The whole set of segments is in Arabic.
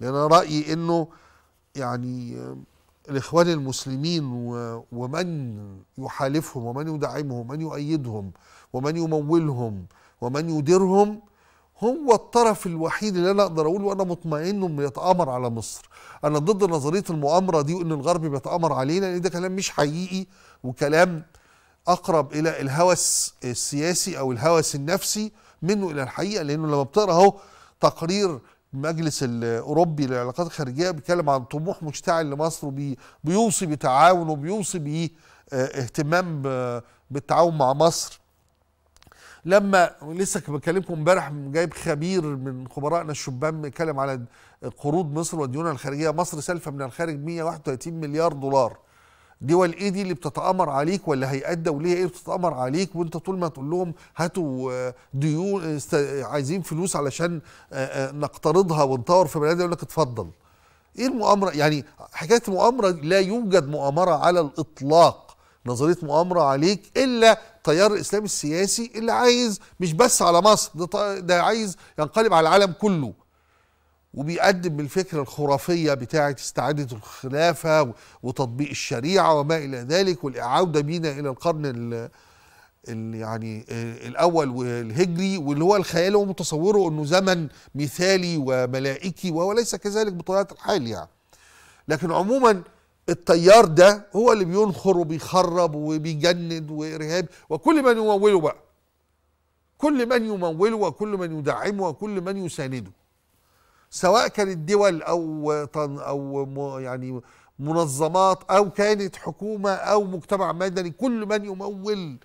لأن أنا رأيي أنه يعني الإخوان المسلمين ومن يحالفهم ومن يدعمهم ومن يؤيدهم ومن يمولهم ومن يديرهم هو الطرف الوحيد اللي انا اقدر اقول وانا مطمئن انه بيتامر على مصر انا ضد نظريه المؤامره دي وان الغرب بيتامر علينا لان ده كلام مش حقيقي وكلام اقرب الى الهوس السياسي او الهوس النفسي منه الى الحقيقه لانه لما بتقرا اهو تقرير المجلس الاوروبي للعلاقات الخارجيه بيتكلم عن طموح مشتعل لمصر وبيوصي بتعاون وبيوصي باهتمام آه، آه، بالتعاون مع مصر لما لسه بكلمكم امبارح جايب خبير من خبرائنا الشبان بيتكلم على قروض مصر وديونها الخارجيه مصر سالفه من الخارج 131 مليار دولار دول ايه دي اللي بتتامر عليك ولا هيئات دوليه ايه بتتامر عليك وانت طول ما تقول لهم هاتوا آه، ديون عايزين فلوس علشان آه، آه، نقترضها ونطور في بلدنا يقول لك اتفضل ايه المؤامره يعني حكايه المؤامره لا يوجد مؤامره على الاطلاق نظريه مؤامره عليك الا تيار الاسلام السياسي اللي عايز مش بس على مصر ده, ده عايز ينقلب على العالم كله وبيقدم بالفكرة الخرافية بتاعة استعادة الخلافة وتطبيق الشريعة وما إلى ذلك والإعادة بينا إلى القرن الـ الـ يعني الأول والهجري واللي هو الخيال هو متصوره أنه زمن مثالي وملائكي وهو ليس كذلك بطبيعة الحال يعني لكن عموما التيار ده هو اللي بينخر وبيخرب وبيجند وإرهاب وكل من يموله بقى كل من يموله وكل من يدعمه وكل من يسانده سواء كانت دول او او يعني منظمات او كانت حكومه او مجتمع مدني كل من يمول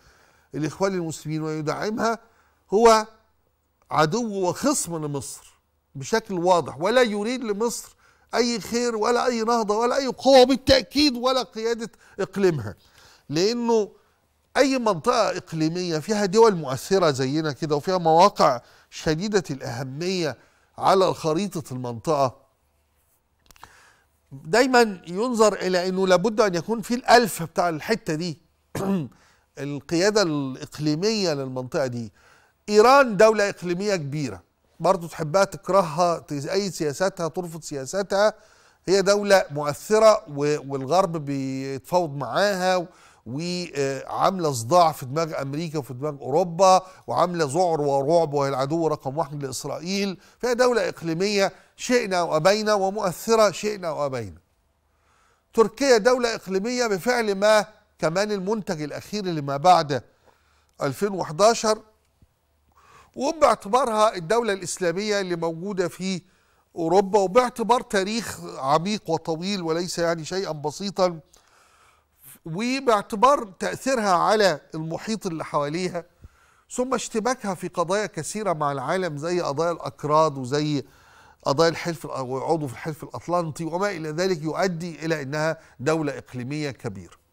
الاخوان المسلمين ويدعمها هو عدو وخصم لمصر بشكل واضح ولا يريد لمصر اي خير ولا اي نهضه ولا اي قوه بالتاكيد ولا قياده اقليمها لانه اي منطقه اقليميه فيها دول مؤثره زينا كده وفيها مواقع شديده الاهميه على خريطة المنطقة دايما ينظر إلى أنه لابد أن يكون في الألف بتاع الحتة دي القيادة الإقليمية للمنطقة دي إيران دولة إقليمية كبيرة برضو تحبها تكرهها أي سياساتها ترفض سياساتها هي دولة مؤثرة والغرب بيتفاوض معاها وعامله صداع في دماغ امريكا وفي دماغ اوروبا وعامله ذعر ورعب وهي العدو رقم واحد لاسرائيل فهي دوله اقليميه شئنا وابينا ومؤثره شئنا وابينا. تركيا دوله اقليميه بفعل ما كمان المنتج الاخير اللي ما بعد 2011 وباعتبارها الدوله الاسلاميه اللي موجوده في اوروبا وباعتبار تاريخ عميق وطويل وليس يعني شيئا بسيطا وباعتبار تأثيرها على المحيط اللي حواليها ثم اشتباكها في قضايا كثيرة مع العالم زي قضايا الأكراد وزي قضايا الحلف وعضو في الحلف الأطلنطي وما إلى ذلك يؤدي إلى أنها دولة إقليمية كبيرة